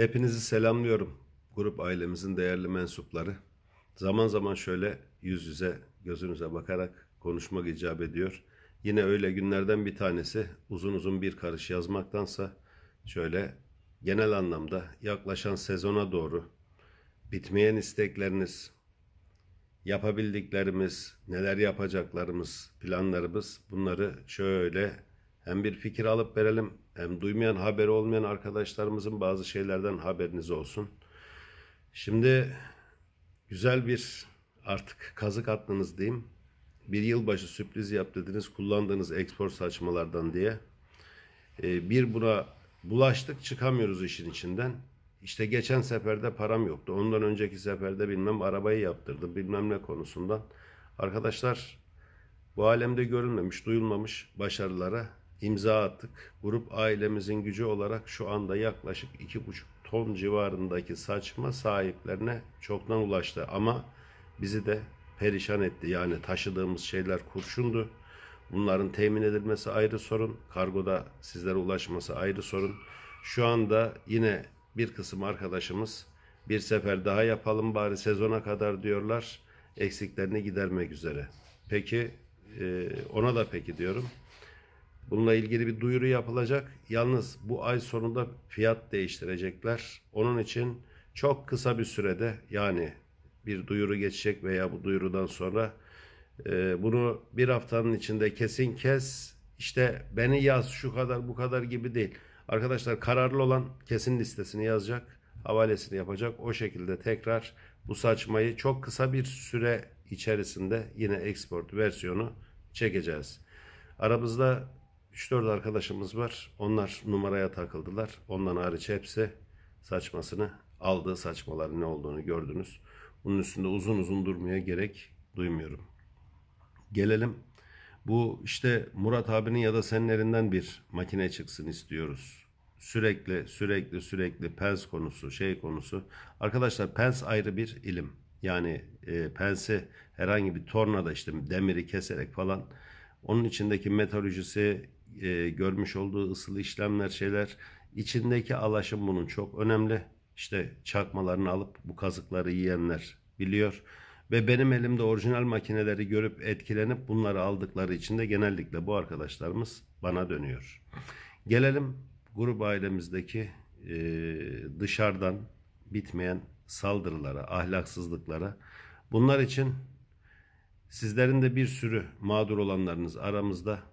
Hepinizi selamlıyorum grup ailemizin değerli mensupları. Zaman zaman şöyle yüz yüze gözünüze bakarak konuşmak icap ediyor. Yine öyle günlerden bir tanesi uzun uzun bir karış yazmaktansa şöyle genel anlamda yaklaşan sezona doğru bitmeyen istekleriniz, yapabildiklerimiz, neler yapacaklarımız, planlarımız bunları şöyle hem bir fikir alıp verelim hem duymayan haberi olmayan arkadaşlarımızın bazı şeylerden haberiniz olsun. Şimdi güzel bir artık kazık attınız diyeyim. Bir yılbaşı sürprizi yap dediniz kullandığınız ekspor saçmalardan diye. Ee, bir buna bulaştık çıkamıyoruz işin içinden. İşte geçen seferde param yoktu. Ondan önceki seferde bilmem arabayı yaptırdım bilmem ne konusundan. Arkadaşlar bu alemde görünmemiş, duyulmamış başarılara imza attık. Grup ailemizin gücü olarak şu anda yaklaşık 2,5 ton civarındaki saçma sahiplerine çoktan ulaştı ama bizi de perişan etti. Yani taşıdığımız şeyler kurşundu. Bunların temin edilmesi ayrı sorun. Kargoda sizlere ulaşması ayrı sorun. Şu anda yine bir kısım arkadaşımız bir sefer daha yapalım bari sezona kadar diyorlar. Eksiklerini gidermek üzere. Peki e, ona da peki diyorum. Bununla ilgili bir duyuru yapılacak. Yalnız bu ay sonunda fiyat değiştirecekler. Onun için çok kısa bir sürede yani bir duyuru geçecek veya bu duyurudan sonra e, bunu bir haftanın içinde kesin kes işte beni yaz şu kadar bu kadar gibi değil. Arkadaşlar kararlı olan kesin listesini yazacak, havalesini yapacak. O şekilde tekrar bu saçmayı çok kısa bir süre içerisinde yine export versiyonu çekeceğiz. Aramızda 3-4 arkadaşımız var. Onlar numaraya takıldılar. Ondan hariç hepsi saçmasını aldı. Saçmaların ne olduğunu gördünüz. Bunun üstünde uzun uzun durmaya gerek duymuyorum. Gelelim. Bu işte Murat abinin ya da senin elinden bir makine çıksın istiyoruz. Sürekli sürekli sürekli pens konusu şey konusu. Arkadaşlar pens ayrı bir ilim. Yani e, pensi herhangi bir tornada işte demiri keserek falan onun içindeki metalojisi, e, görmüş olduğu ısılı işlemler şeyler içindeki alaşım bunun çok önemli. İşte çakmalarını alıp bu kazıkları yiyenler biliyor. Ve benim elimde orijinal makineleri görüp etkilenip bunları aldıkları için de genellikle bu arkadaşlarımız bana dönüyor. Gelelim grup ailemizdeki e, dışarıdan bitmeyen saldırılara, ahlaksızlıklara. Bunlar için sizlerin de bir sürü mağdur olanlarınız aramızda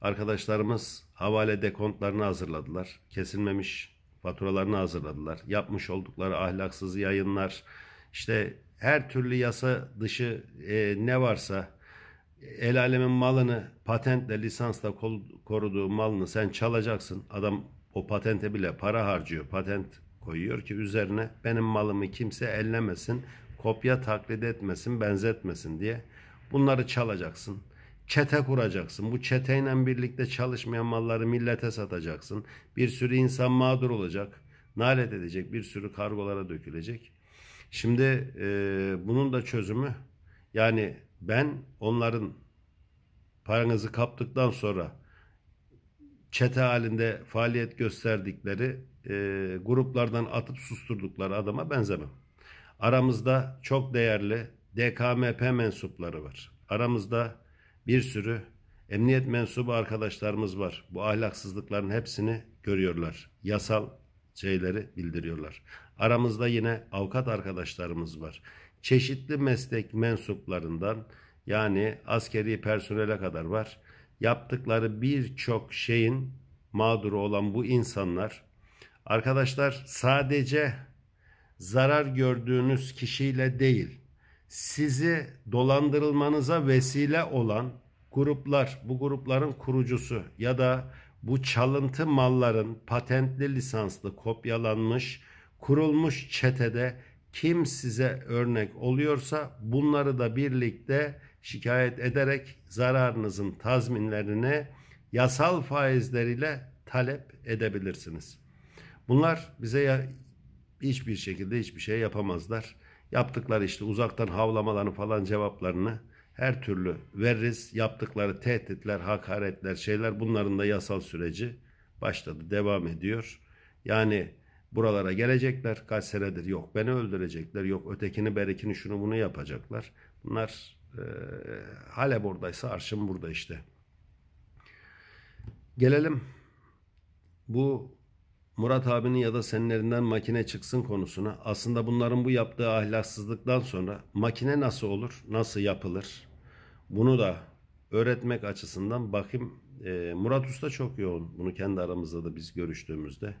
Arkadaşlarımız havale dekontlarını hazırladılar. Kesilmemiş faturalarını hazırladılar. Yapmış oldukları ahlaksız yayınlar, işte her türlü yasa dışı e, ne varsa el alemin malını patentle lisansla kol, koruduğu malını sen çalacaksın. Adam o patente bile para harcıyor. Patent koyuyor ki üzerine benim malımı kimse ellemesin, kopya taklit etmesin, benzetmesin diye. Bunları çalacaksın çete kuracaksın. Bu çeteyle birlikte çalışmayan malları millete satacaksın. Bir sürü insan mağdur olacak. Nalet edecek. Bir sürü kargolara dökülecek. Şimdi e, bunun da çözümü yani ben onların paranızı kaptıktan sonra çete halinde faaliyet gösterdikleri e, gruplardan atıp susturdukları adama benzemem. Aramızda çok değerli DKMP mensupları var. Aramızda bir sürü emniyet mensubu arkadaşlarımız var. Bu ahlaksızlıkların hepsini görüyorlar. Yasal şeyleri bildiriyorlar. Aramızda yine avukat arkadaşlarımız var. Çeşitli meslek mensuplarından yani askeri personele kadar var. Yaptıkları birçok şeyin mağduru olan bu insanlar arkadaşlar sadece zarar gördüğünüz kişiyle değil sizi dolandırılmanıza vesile olan gruplar, bu grupların kurucusu ya da bu çalıntı malların patentli lisanslı kopyalanmış, kurulmuş çetede kim size örnek oluyorsa bunları da birlikte şikayet ederek zararınızın tazminlerini yasal faizleriyle talep edebilirsiniz. Bunlar bize hiçbir şekilde hiçbir şey yapamazlar. Yaptıkları işte uzaktan havlamaların falan cevaplarını her türlü veririz. Yaptıkları tehditler, hakaretler, şeyler bunların da yasal süreci başladı, devam ediyor. Yani buralara gelecekler kaç senedir yok beni öldürecekler, yok ötekini berekini şunu bunu yapacaklar. Bunlar e, Halep oradaysa arşın burada işte. Gelelim bu Murat abinin ya da senlerinden makine çıksın konusuna aslında bunların bu yaptığı ahlaksızlıktan sonra makine nasıl olur, nasıl yapılır bunu da öğretmek açısından bakayım. E, Murat Usta çok yoğun. Bunu kendi aramızda da biz görüştüğümüzde.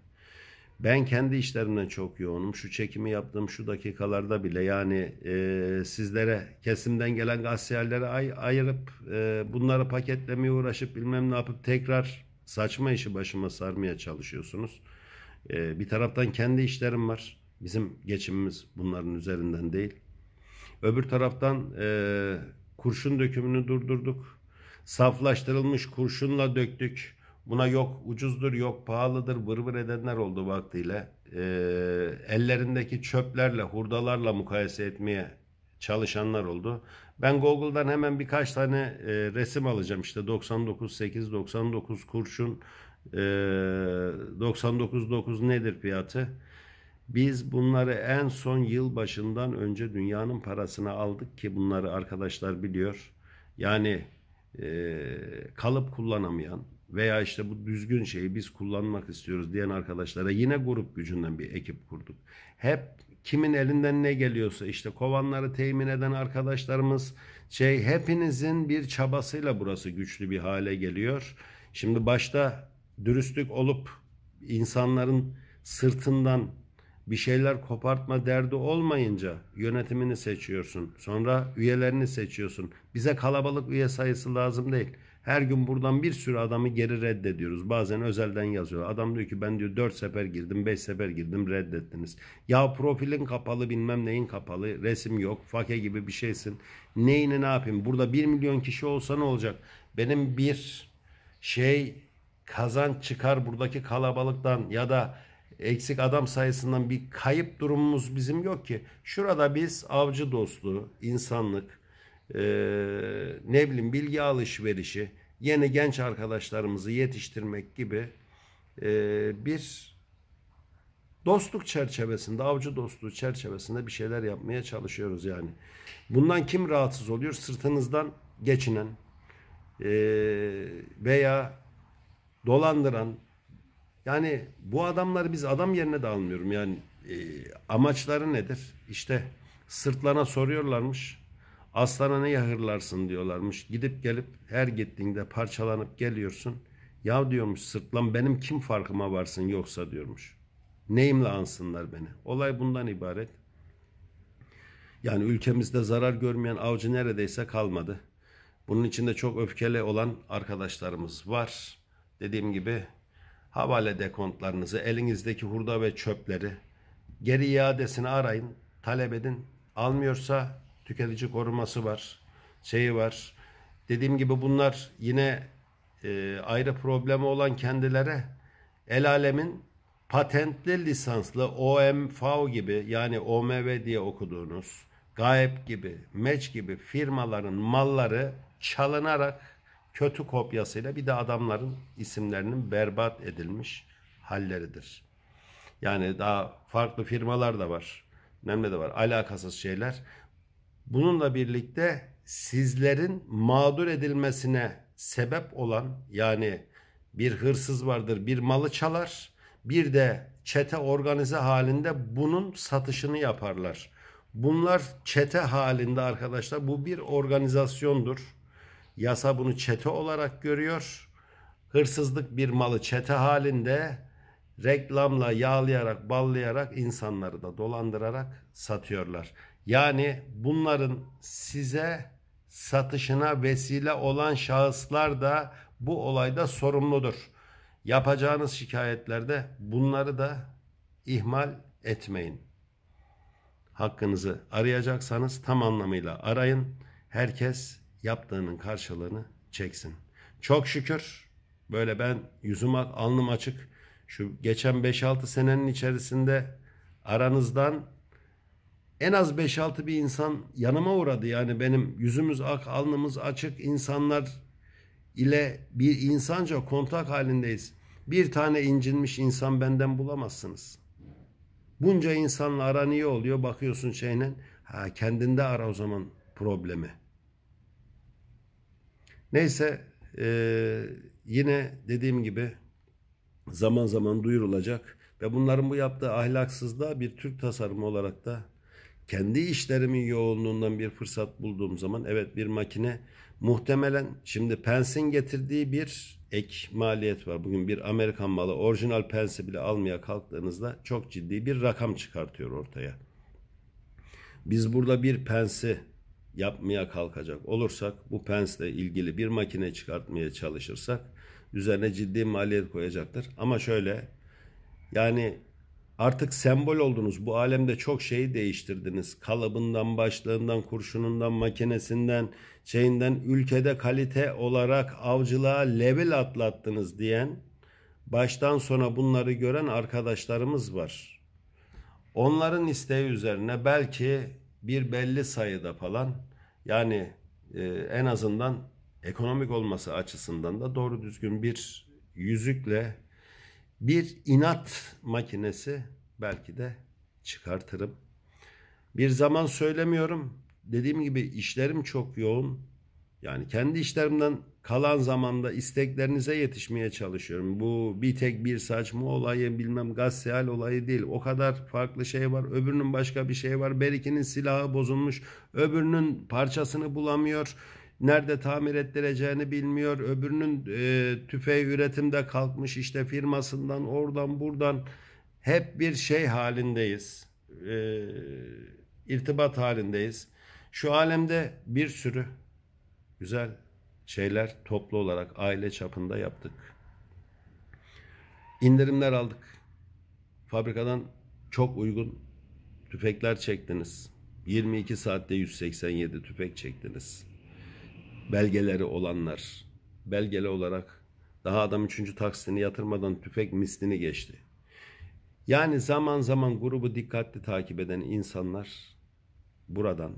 Ben kendi işlerimden çok yoğunum. Şu çekimi yaptığım şu dakikalarda bile yani e, sizlere kesimden gelen gazetelere ay ayırıp e, bunları paketlemeye uğraşıp bilmem ne yapıp tekrar saçma işi başıma sarmaya çalışıyorsunuz. E, bir taraftan kendi işlerim var. Bizim geçimimiz bunların üzerinden değil. Öbür taraftan e, kurşun dökümünü durdurduk. Saflaştırılmış kurşunla döktük. Buna yok ucuzdur, yok pahalıdır, vır edenler oldu vaktiyle. E, ellerindeki çöplerle, hurdalarla mukayese etmeye çalışanlar oldu. Ben Google'dan hemen birkaç tane e, resim alacağım. İşte 99 8, 99 kurşun, e, 99 9 nedir fiyatı? Biz bunları en son yıl başından önce dünyanın parasını aldık ki bunları arkadaşlar biliyor. Yani e, kalıp kullanamayan veya işte bu düzgün şeyi biz kullanmak istiyoruz diyen arkadaşlara yine grup gücünden bir ekip kurduk. Hep Kimin elinden ne geliyorsa işte kovanları temin eden arkadaşlarımız şey hepinizin bir çabasıyla burası güçlü bir hale geliyor. Şimdi başta dürüstlük olup insanların sırtından bir şeyler kopartma derdi olmayınca yönetimini seçiyorsun. Sonra üyelerini seçiyorsun. Bize kalabalık üye sayısı lazım değil. Her gün buradan bir sürü adamı geri reddediyoruz. Bazen özelden yazıyor. Adam diyor ki ben diyor 4 sefer girdim 5 sefer girdim reddettiniz. Ya profilin kapalı bilmem neyin kapalı resim yok fake gibi bir şeysin. Neyini ne yapayım burada 1 milyon kişi olsa ne olacak? Benim bir şey kazan çıkar buradaki kalabalıktan ya da eksik adam sayısından bir kayıp durumumuz bizim yok ki. Şurada biz avcı dostu, insanlık, e, ne bileyim bilgi alışverişi, yeni genç arkadaşlarımızı yetiştirmek gibi e, bir dostluk çerçevesinde, avcı dostluğu çerçevesinde bir şeyler yapmaya çalışıyoruz yani. Bundan kim rahatsız oluyor? Sırtınızdan geçinen e, veya dolandıran yani bu adamları biz adam yerine de almıyorum yani e, amaçları nedir? İşte sırtlana soruyorlarmış Aslana ne yahırlarsın diyorlarmış. Gidip gelip her gittiğinde parçalanıp geliyorsun. Ya diyormuş sırtlan benim kim farkıma varsın yoksa diyormuş. Neyimle ansınlar beni. Olay bundan ibaret. Yani ülkemizde zarar görmeyen avcı neredeyse kalmadı. Bunun içinde çok öfkeli olan arkadaşlarımız var. Dediğim gibi havale dekontlarınızı, elinizdeki hurda ve çöpleri geri iadesini arayın, talep edin. Almıyorsa tüketici koruması var, şeyi var. Dediğim gibi bunlar yine e, ayrı problemi olan kendilere el alemin patentli lisanslı OMV gibi yani OMV diye okuduğunuz Gayep gibi, Meç gibi firmaların malları çalınarak kötü kopyasıyla bir de adamların isimlerinin berbat edilmiş halleridir. Yani daha farklı firmalar da var. Önemli de var. Alakasız şeyler. Bununla birlikte sizlerin mağdur edilmesine sebep olan yani bir hırsız vardır bir malı çalar bir de çete organize halinde bunun satışını yaparlar. Bunlar çete halinde arkadaşlar bu bir organizasyondur. Yasa bunu çete olarak görüyor. Hırsızlık bir malı çete halinde reklamla yağlayarak, ballayarak insanları da dolandırarak satıyorlar. Yani bunların size satışına vesile olan şahıslar da bu olayda sorumludur. Yapacağınız şikayetlerde bunları da ihmal etmeyin. Hakkınızı arayacaksanız tam anlamıyla arayın. Herkes yaptığının karşılığını çeksin. Çok şükür böyle ben yüzüm alnım açık şu geçen 5-6 senenin içerisinde aranızdan en az 5-6 bir insan yanıma uğradı. Yani benim yüzümüz ak, alnımız açık insanlar ile bir insanca kontak halindeyiz. Bir tane incinmiş insan benden bulamazsınız. Bunca insanla aran iyi oluyor. Bakıyorsun şeyle. Ha kendinde ara o zaman problemi. Neyse e, yine dediğim gibi zaman zaman duyurulacak ve bunların bu yaptığı ahlaksızlığa bir Türk tasarımı olarak da kendi işlerimin yoğunluğundan bir fırsat bulduğum zaman evet bir makine muhtemelen şimdi pensin getirdiği bir ek maliyet var. Bugün bir Amerikan malı orijinal pensi bile almaya kalktığınızda çok ciddi bir rakam çıkartıyor ortaya. Biz burada bir pensi yapmaya kalkacak olursak bu pensle ilgili bir makine çıkartmaya çalışırsak üzerine ciddi maliyet koyacaktır. Ama şöyle yani Artık sembol oldunuz. Bu alemde çok şeyi değiştirdiniz. Kalıbından, başlığından, kurşunundan, makinesinden, şeyinden ülkede kalite olarak avcılığa level atlattınız diyen baştan sona bunları gören arkadaşlarımız var. Onların isteği üzerine belki bir belli sayıda falan yani e, en azından ekonomik olması açısından da doğru düzgün bir yüzükle bir inat makinesi belki de çıkartırım. Bir zaman söylemiyorum. Dediğim gibi işlerim çok yoğun. Yani kendi işlerimden kalan zamanda isteklerinize yetişmeye çalışıyorum. Bu bir tek bir saçma olayı bilmem gazetel olayı değil. O kadar farklı şey var. Öbürünün başka bir şey var. Berikinin silahı bozulmuş. Öbürünün parçasını bulamıyor nerede tamir ettireceğini bilmiyor. Öbürünün e, tüfeği üretimde kalkmış işte firmasından oradan buradan hep bir şey halindeyiz. E, irtibat halindeyiz. Şu alemde bir sürü güzel şeyler toplu olarak aile çapında yaptık. İndirimler aldık. Fabrikadan çok uygun tüfekler çektiniz. 22 saatte 187 tüfek çektiniz belgeleri olanlar belgeli olarak daha adam üçüncü taksini yatırmadan tüfek mislini geçti. Yani zaman zaman grubu dikkatli takip eden insanlar buradan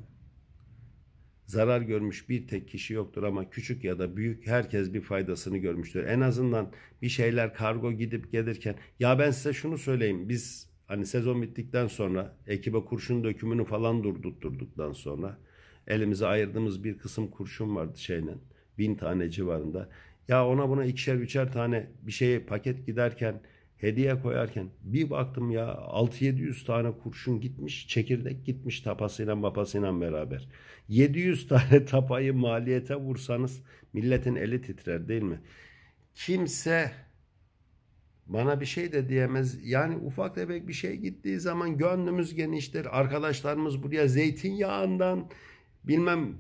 zarar görmüş bir tek kişi yoktur ama küçük ya da büyük herkes bir faydasını görmüştür. En azından bir şeyler kargo gidip gelirken ya ben size şunu söyleyeyim biz hani sezon bittikten sonra ekibe kurşun dökümünü falan durdurttuktan sonra elimize ayırdığımız bir kısım kurşun vardı şeyle. Bin tane civarında. Ya ona buna ikişer üçer tane bir şeye paket giderken hediye koyarken bir baktım ya 6-700 tane kurşun gitmiş, çekirdek gitmiş tapasıyla mapasıyla beraber. 700 tane tapayı maliyete vursanız milletin eli titrer değil mi? Kimse bana bir şey de diyemez. Yani ufak tefek bir şey gittiği zaman gönlümüz geniştir. Arkadaşlarımız buraya zeytinyağından, bilmem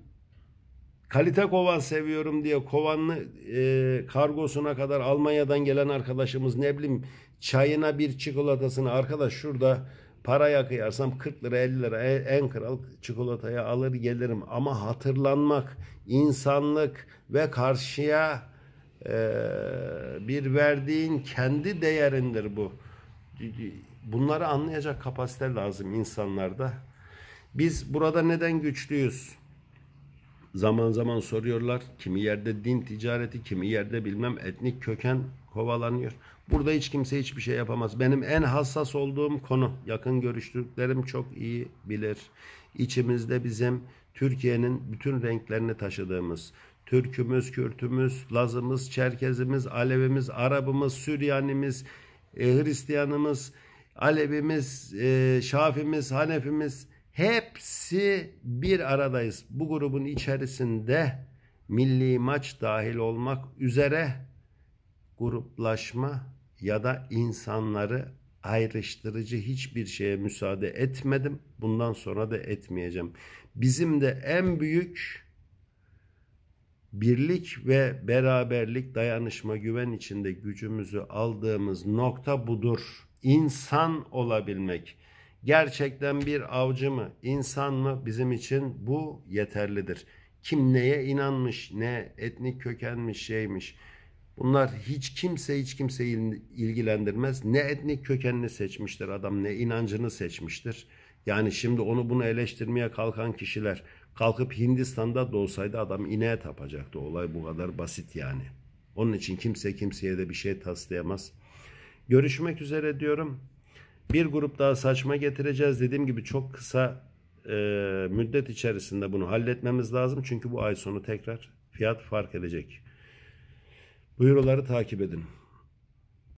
kalite kovan seviyorum diye kovanlı e, kargosuna kadar Almanya'dan gelen arkadaşımız ne bileyim çayına bir çikolatasını arkadaş şurada paraya kıyarsam 40 lira 50 lira e, en kral çikolataya alır gelirim ama hatırlanmak insanlık ve karşıya e, bir verdiğin kendi değerindir bu bunları anlayacak kapasite lazım insanlarda biz burada neden güçlüyüz zaman zaman soruyorlar. Kimi yerde din ticareti, kimi yerde bilmem etnik köken kovalanıyor. Burada hiç kimse hiçbir şey yapamaz. Benim en hassas olduğum konu. Yakın görüştüklerim çok iyi bilir. İçimizde bizim Türkiye'nin bütün renklerini taşıdığımız, Türkümüz, Kürtümüz, Lazımız, Çerkezimiz, Alevimiz, Arabımız, Süryanimiz, e, Hristiyanımız, Alevimiz, e, Şafimiz, Hanefimiz, Hepsi bir aradayız. Bu grubun içerisinde milli maç dahil olmak üzere gruplaşma ya da insanları ayrıştırıcı hiçbir şeye müsaade etmedim. Bundan sonra da etmeyeceğim. Bizim de en büyük birlik ve beraberlik, dayanışma, güven içinde gücümüzü aldığımız nokta budur. İnsan olabilmek. Gerçekten bir avcı mı, insan mı bizim için bu yeterlidir. Kim neye inanmış, ne etnik kökenmiş, şeymiş. Bunlar hiç kimse hiç kimseyi ilgilendirmez. Ne etnik kökenini seçmiştir adam, ne inancını seçmiştir. Yani şimdi onu bunu eleştirmeye kalkan kişiler kalkıp Hindistan'da doğsaydı adam ineğe tapacaktı. Olay bu kadar basit yani. Onun için kimse kimseye de bir şey taslayamaz. Görüşmek üzere diyorum. Bir grup daha saçma getireceğiz. Dediğim gibi çok kısa e, müddet içerisinde bunu halletmemiz lazım. Çünkü bu ay sonu tekrar fiyat fark edecek. Buyuruları takip edin.